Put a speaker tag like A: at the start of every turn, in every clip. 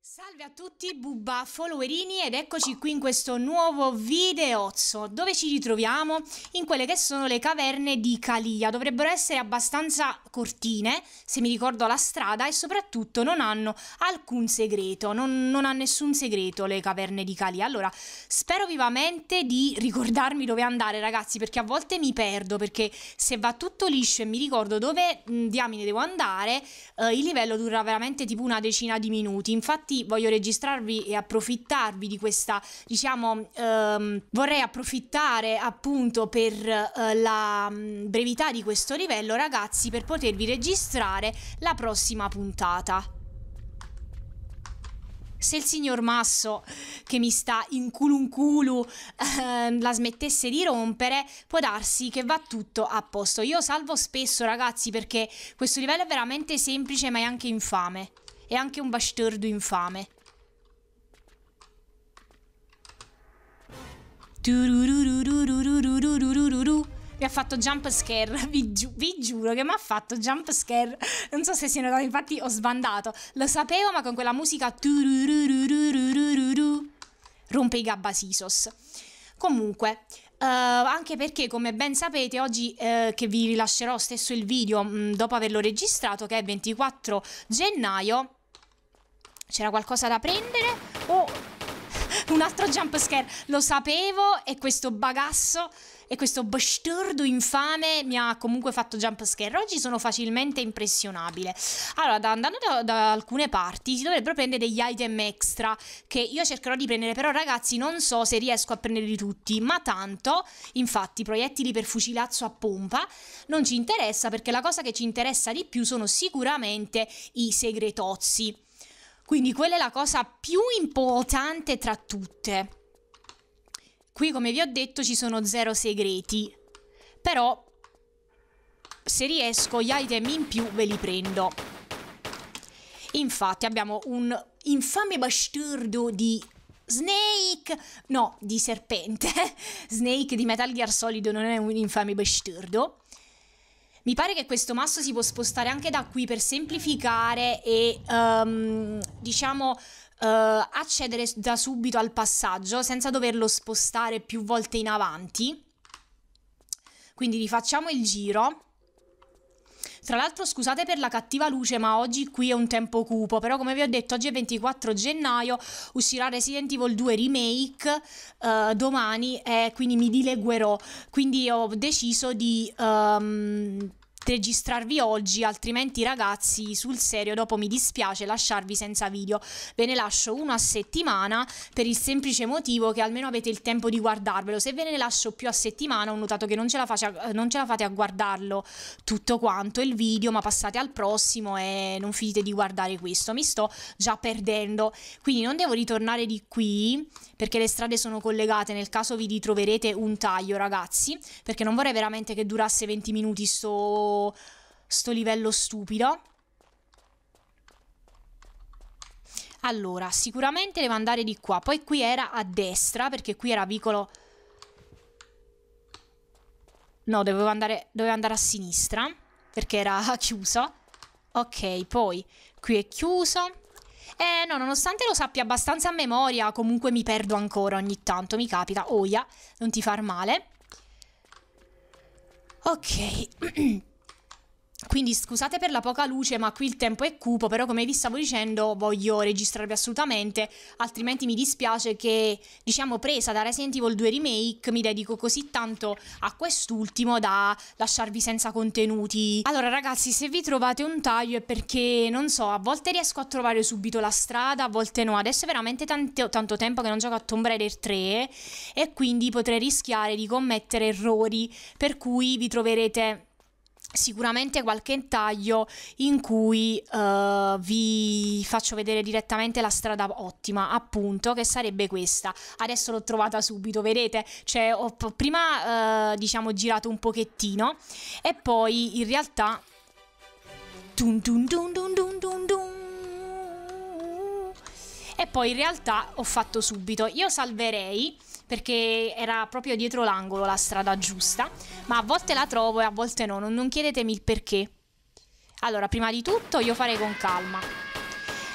A: Salve a tutti bubba followerini ed eccoci qui in questo nuovo videozzo dove ci ritroviamo in quelle che sono le caverne di Calia dovrebbero essere abbastanza cortine, se mi ricordo la strada, e soprattutto non hanno alcun segreto, non, non ha nessun segreto le caverne di Cali. Allora, spero vivamente di ricordarmi dove andare, ragazzi, perché a volte mi perdo, perché se va tutto liscio e mi ricordo dove mh, mm, diamine devo andare, eh, il livello dura veramente tipo una decina di minuti. Infatti voglio registrarvi e approfittarvi di questa, diciamo, ehm, vorrei approfittare appunto per eh, la mh, mm, brevità di questo livello, ragazzi, per poter potervi registrare la prossima puntata. Se il signor Masso, che mi sta in culunculo, eh, la smettesse di rompere, può darsi che va tutto a posto. Io salvo spesso, ragazzi, perché questo livello è veramente semplice, ma è anche infame. È anche un bastardo infame. Tururururururururururu mi ha fatto jump scare, vi, gi vi giuro che mi ha fatto jump scare. Non so se siano è notato, infatti ho sbandato. Lo sapevo, ma con quella musica... Rompe i gabbasisos. Comunque, Uh, anche perché come ben sapete oggi uh, che vi rilascerò stesso il video mh, dopo averlo registrato che è 24 gennaio c'era qualcosa da prendere oh, un altro jump scare lo sapevo e questo bagasso e questo bastardo infame mi ha comunque fatto jump jumpscare. Oggi sono facilmente impressionabile. Allora, da, andando da, da, alcune parti si dovrebbero prendere degli item extra che io cercherò di prendere, però ragazzi non so se riesco a prenderli tutti, ma tanto, infatti, proiettili per fucilazzo a pompa non ci interessa perché la cosa che ci interessa di più sono sicuramente i segretozzi. Quindi quella è la cosa più importante tra tutte. Qui, come vi ho detto, ci sono zero segreti. Però, se riesco, gli item in più ve li prendo. Infatti, abbiamo un infame bastardo di Snake! No, di serpente. Snake di Metal Gear Solid non è un infame bastardo. Mi pare che questo masso si può spostare anche da qui per semplificare e, um, diciamo, eh, accedere da subito al passaggio senza doverlo spostare più volte in avanti. Quindi rifacciamo il giro. Tra l'altro scusate per la cattiva luce ma oggi qui è un tempo cupo, però come vi ho detto oggi è 24 gennaio, uscirà Resident Evil 2 Remake uh, domani e eh, quindi mi dileguerò, quindi ho deciso di... Um, registrarvi oggi, altrimenti ragazzi sul serio dopo mi dispiace lasciarvi senza video. Ve ne lascio uno a settimana per il semplice motivo che almeno avete il tempo di guardarvelo. Se ve ne lascio più a settimana ho notato che non ce la, faccia, non ce la fate a guardarlo tutto quanto il video, ma passate al prossimo e non finite di guardare questo. Mi sto già perdendo, quindi non devo ritornare di qui perché le strade sono collegate nel caso vi ritroverete un taglio ragazzi perché non vorrei veramente che durasse 20 minuti sto sto, livello stupido. Allora, sicuramente devo andare di qua. Poi qui era a destra, perché qui era vicolo... No, dovevo andare, dovevo andare a sinistra, perché era chiuso. Ok, poi qui è chiuso. Eh no, nonostante lo sappia abbastanza a memoria, comunque mi perdo ancora ogni tanto, mi capita. Oia, non ti far male. Ok. Quindi scusate per la poca luce, ma qui il tempo è cupo, però come vi stavo dicendo voglio registrarvi assolutamente, altrimenti mi dispiace che, diciamo, presa da Resident Evil 2 Remake mi dedico così tanto a quest'ultimo da lasciarvi senza contenuti. Allora ragazzi, se vi trovate un taglio è perché, non so, a volte riesco a trovare subito la strada, a volte no. Adesso è veramente tanto, tanto tempo che non gioco a Tomb Raider 3 e quindi potrei rischiare di commettere errori, per cui vi troverete sicuramente qualche intaglio in cui uh, vi faccio vedere direttamente la strada ottima appunto che sarebbe questa adesso l'ho trovata subito vedete cioè ho prima uh, diciamo girato un pochettino e poi in realtà dun dun dun dun dun dun dun e poi in realtà ho fatto subito io salverei perché era proprio dietro l'angolo la strada giusta, ma a volte la trovo e a volte no, non, chiedetemi il perché. Allora, prima di tutto io farei con calma.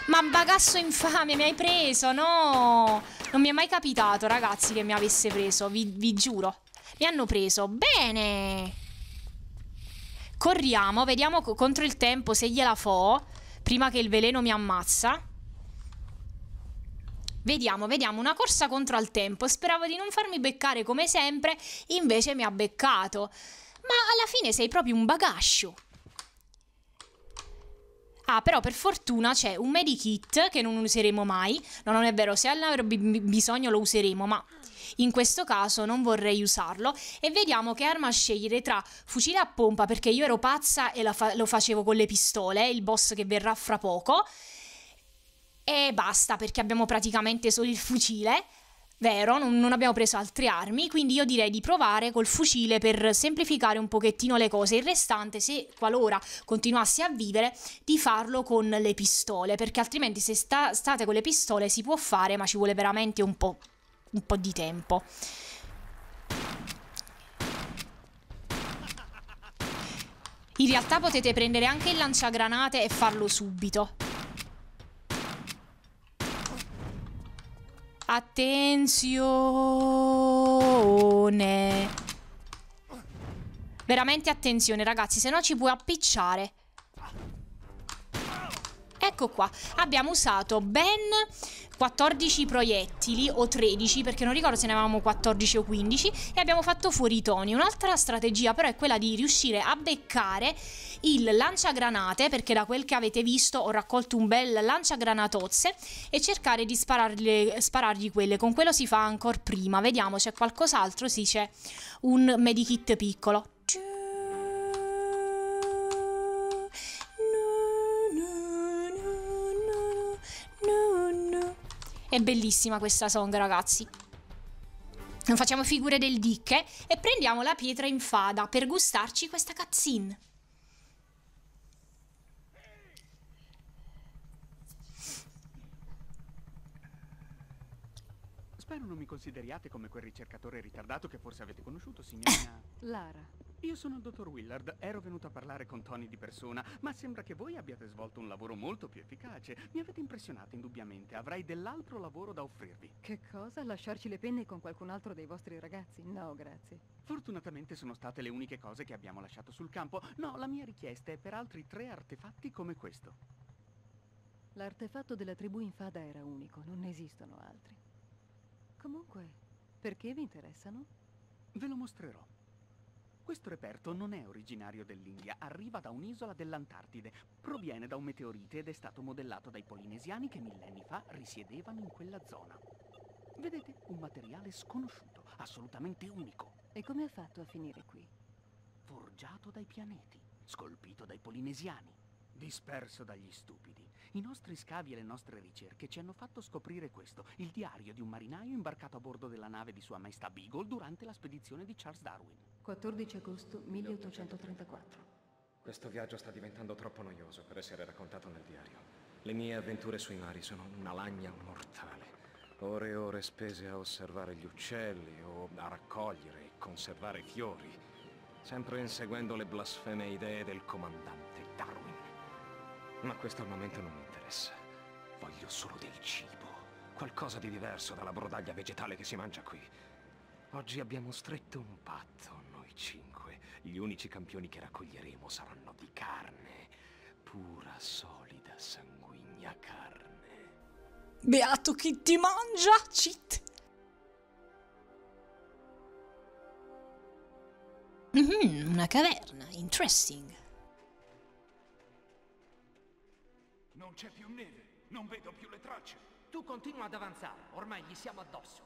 A: Ma bagasso infame, mi hai preso, no! Non mi è mai capitato, ragazzi, che mi avesse preso, vi, vi giuro. Mi hanno preso, bene! Corriamo, vediamo contro il tempo se gliela fo, prima che il veleno mi ammazza. Vediamo, vediamo, una corsa contro il tempo. Speravo di non farmi beccare come sempre, invece mi ha beccato. Ma alla fine sei proprio un bagascio. Ah, però per fortuna c'è un medikit che non useremo mai. No, non è vero, se avrò bisogno lo useremo, ma in questo caso non vorrei usarlo. E vediamo che arma scegliere tra fucile a pompa, perché io ero pazza e fa lo facevo con le pistole, il boss che verrà fra poco, e basta perché abbiamo praticamente solo il fucile vero, non, non, abbiamo preso altre armi, quindi io direi di provare col fucile per semplificare un pochettino le cose, il restante se qualora continuassi a vivere di farlo con le pistole, perché altrimenti se sta, state con le pistole si può fare ma ci vuole veramente un po', un po di tempo. In realtà potete prendere anche il lanciagranate e farlo subito. Attenzione. Veramente attenzione, ragazzi, se no ci puoi appicciare ecco qua, abbiamo usato ben 14 proiettili o 13 perché non ricordo se ne avevamo 14 o 15 e abbiamo fatto fuori i toni. Un'altra strategia però è quella di riuscire a beccare il lanciagranate perché da quel che avete visto ho raccolto un bel lanciagranatozze e cercare di spararle, sparargli quelle. Con quello si fa ancora prima. Vediamo c'è qualcos'altro, sì c'è un medikit piccolo. È bellissima questa song, ragazzi. Non facciamo figure del dicche e prendiamo la pietra in fada per gustarci questa cutscene.
B: Spero non mi consideriate come quel ricercatore ritardato che forse avete conosciuto, signorina... Lara. Io sono il dottor Willard, ero venuto a parlare con Tony di persona, ma sembra che voi abbiate svolto un lavoro molto più efficace. Mi avete impressionato indubbiamente, avrei dell'altro lavoro da offrirvi. Che cosa? Lasciarci le penne con qualcun altro dei vostri ragazzi? No, grazie. Fortunatamente sono state le uniche cose che abbiamo lasciato sul campo. No, la mia richiesta è per altri tre artefatti come questo. L'artefatto della tribù infada era unico, non ne esistono altri. Comunque, perché vi interessano? Ve lo mostrerò. Questo reperto non è originario dell'India, arriva da un'isola dell'Antartide, proviene da un meteorite ed è stato modellato dai polinesiani che millenni fa risiedevano in quella zona. Vedete, un materiale sconosciuto, assolutamente unico. E come ha fatto a finire qui? Forgiato dai pianeti, scolpito dai polinesiani, disperso dagli stupidi. I nostri scavi e le nostre ricerche ci hanno fatto scoprire questo, il diario di un marinaio imbarcato a bordo della nave di sua maestà Beagle durante la spedizione di Charles Darwin. 14 agosto 1834. Questo viaggio sta diventando troppo noioso per essere raccontato nel diario. Le mie avventure sui mari sono una lagna mortale. Ore e ore spese a osservare gli uccelli o a raccogliere e conservare fiori, sempre inseguendo le blasfeme idee del comandante. Ma questo al momento non mi interessa. Voglio solo del cibo. Qualcosa di diverso dalla brodaglia vegetale che si mangia qui. Oggi abbiamo stretto un patto, noi cinque. Gli unici campioni che raccoglieremo saranno di carne. Pura, solida, sanguigna carne.
A: Beato chi ti mangia, cheat! Mm -hmm, una caverna, interesting.
B: Non c'è più neve, non vedo più le tracce. Tu continua ad avanzare, ormai gli siamo addosso.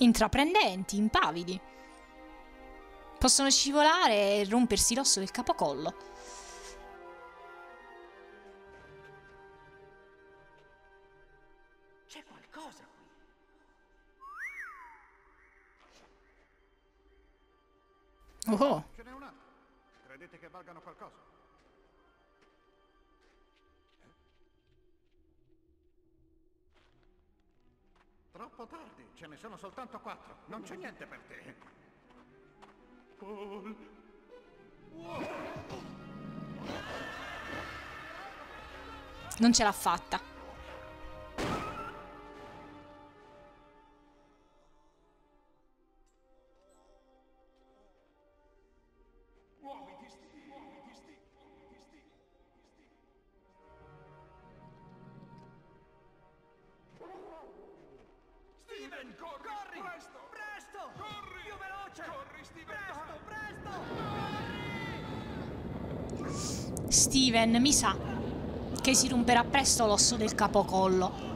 A: Intraprendenti, impavidi. Possono scivolare e rompersi l'osso del capocollo. C'è qualcosa
B: Oh. Ce n'è un altro. Credete che valgano qualcosa? Troppo tardi, ce ne sono soltanto quattro. Non c'è niente per te. Paul.
A: Non ce l'ha fatta.
B: Steven! Corri! Corri! Presto! Presto! Corri! Più veloce! Corri,
A: Steven! Presto, presto! Corri! Steven, mi sa che si romperà presto l'osso del capocollo.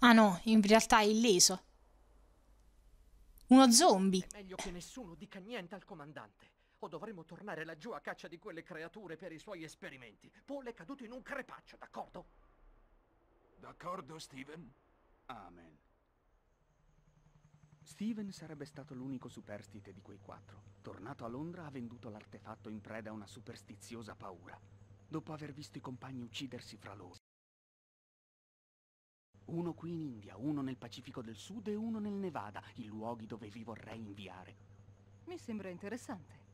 A: Ah no, in realtà è illeso. Uno zombie. È
B: meglio che nessuno dica niente al comandante o dovremo tornare laggiù a caccia di quelle creature per i suoi esperimenti. Paul è caduto in un crepaccio, d'accordo? D'accordo, Steven? Amen. Steven sarebbe stato l'unico superstite di quei quattro. Tornato a Londra ha venduto l'artefatto in preda a una superstiziosa paura, dopo aver visto i compagni uccidersi fra loro. Uno qui in India, uno nel Pacifico del Sud e uno nel Nevada, i luoghi dove vi vorrei inviare. Mi sembra interessante.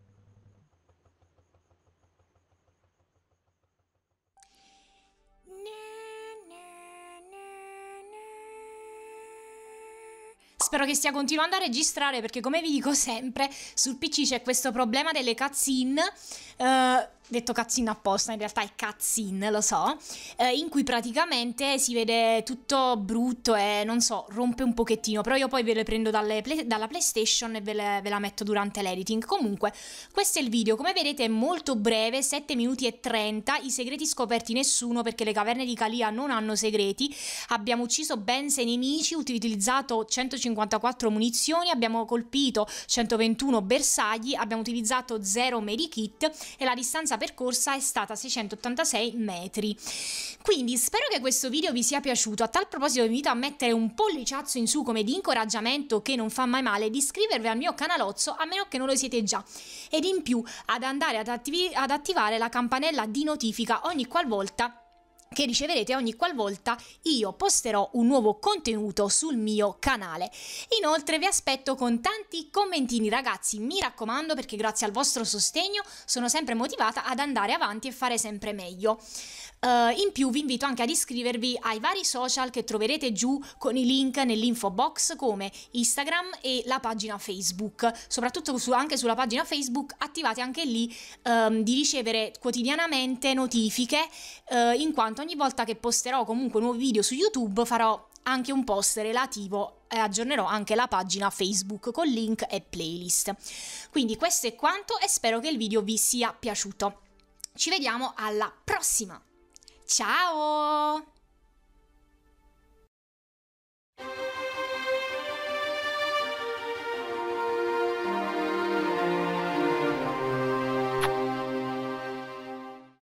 A: Spero che stia continuando a registrare perché come vi dico sempre sul PC c'è questo problema delle cutscene. Uh, detto cazzin apposta, in realtà è cazzin, lo so, eh, in cui praticamente si vede tutto brutto e non so, rompe un pochettino, però io poi ve le prendo play, dalla PlayStation e ve, le, ve la metto durante l'editing. Comunque, questo è il video, come vedete è molto breve, 7 minuti e 30, i segreti scoperti nessuno perché le caverne di Calia non hanno segreti, abbiamo ucciso ben 6 nemici, utilizzato 154 munizioni, abbiamo colpito 121 bersagli, abbiamo utilizzato 0 medikit e la distanza percorsa è stata 686 metri. Quindi spero che questo video vi sia piaciuto, a tal proposito vi invito a mettere un polliciazzo in su come di incoraggiamento che non fa mai male, di iscrivervi al mio canalozzo a meno che non lo siete già ed in più ad andare ad, attiv ad attivare la campanella di notifica ogni qualvolta che riceverete ogni qualvolta io posterò un nuovo contenuto sul mio canale. Inoltre vi aspetto con tanti commentini ragazzi, mi raccomando perché grazie al vostro sostegno sono sempre motivata ad andare avanti e fare sempre meglio. Uh, in più vi invito anche ad iscrivervi ai vari social che troverete giù con i link nell'info box come Instagram e la pagina Facebook. Soprattutto su, anche sulla pagina Facebook attivate anche lì um, di ricevere quotidianamente notifiche uh, in quanto ogni volta che posterò comunque nuovi video su YouTube farò anche un post relativo e eh, aggiornerò anche la pagina Facebook con link e playlist. Quindi questo è quanto e spero che il video vi sia piaciuto. Ci vediamo alla prossima! Ciao!